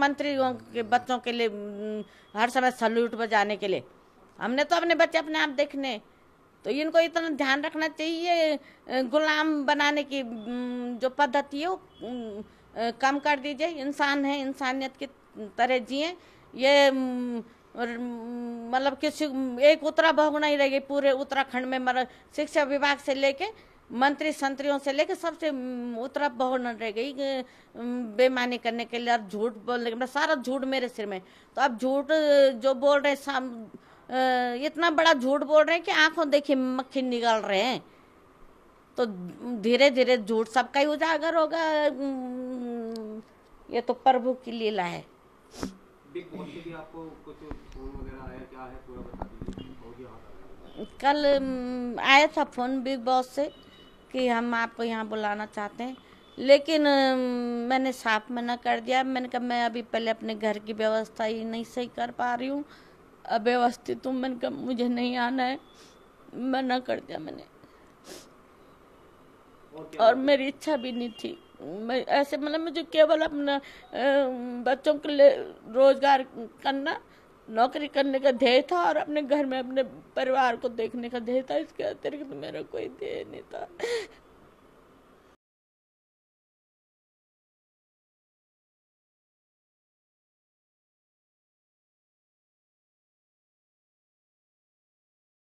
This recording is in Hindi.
मंत्रियों के बच्चों के लिए हर समय सल्यूट बजाने के लिए हमने तो अपने बच्चे अपने आप देखने तो इनको इतना ध्यान रखना चाहिए गुलाम बनाने की जो पद्धति है वो कम कर दीजिए इंसान है इंसानियत की तरह जिए ये मतलब किसी एक उत्तरा भोगना नहीं रहेगी पूरे उत्तराखंड में मतलब शिक्षा विभाग से लेके मंत्री संतरियों से लेकर सबसे उतरा न रह गई बेमानी करने के लिए और झूठ बोलने के मतलब सारा झूठ मेरे सिर में तो अब झूठ जो बोल रहे हैं इतना बड़ा झूठ बोल रहे हैं कि आंखों देखिए मक्खी निकाल रहे हैं तो धीरे धीरे झूठ सबका ही उजागर होगा ये तो प्रभु की लीला है कल आया था फोन बिग बॉस से कि हम आपको यहाँ बुलाना चाहते हैं लेकिन मैंने साफ मना कर दिया मैंने कहा मैं अभी पहले अपने घर की व्यवस्था ही नहीं सही कर पा रही हूँ अव्यवस्थित हूँ मैंने कहा मुझे नहीं आना है मना कर दिया मैंने और मेरी इच्छा भी नहीं थी मैं ऐसे मतलब मुझे केवल अपना बच्चों के लिए रोजगार करना नौकरी करने का ध्येय था और अपने घर में अपने परिवार को देखने का ध्येय था इसके अतिरिक्त मेरा कोई ध्येय नहीं था